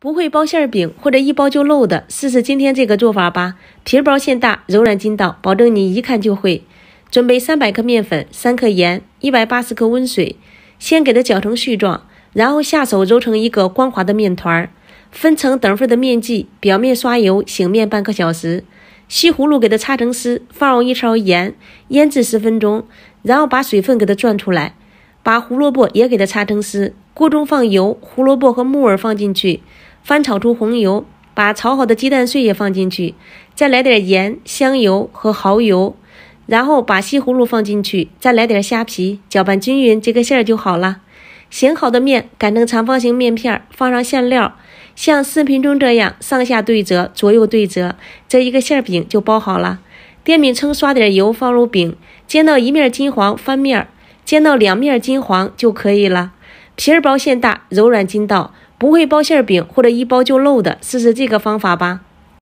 不会包馅饼或者一包就漏的，试试今天这个做法吧，皮薄馅大，柔软筋道，保证你一看就会。准备三百克面粉、三克盐、一百八十克温水，先给它搅成絮状，然后下手揉成一个光滑的面团，分成等份的面剂，表面刷油，醒面半个小时。西葫芦给它擦成丝，放入一勺盐，腌制十分钟，然后把水分给它攥出来，把胡萝卜也给它擦成丝。锅中放油，胡萝卜和木耳放进去。翻炒出红油，把炒好的鸡蛋碎也放进去，再来点盐、香油和蚝油，然后把西葫芦放进去，再来点虾皮，搅拌均匀，这个馅儿就好了。醒好的面擀成长方形面片儿，放上馅料，像视频中这样上下对折，左右对折，这一个馅饼就包好了。电饼铛刷点油，放入饼，煎到一面金黄，翻面儿，煎到两面金黄就可以了。皮儿薄馅大，柔软筋道。不会包馅饼或者一包就漏的，试试这个方法吧。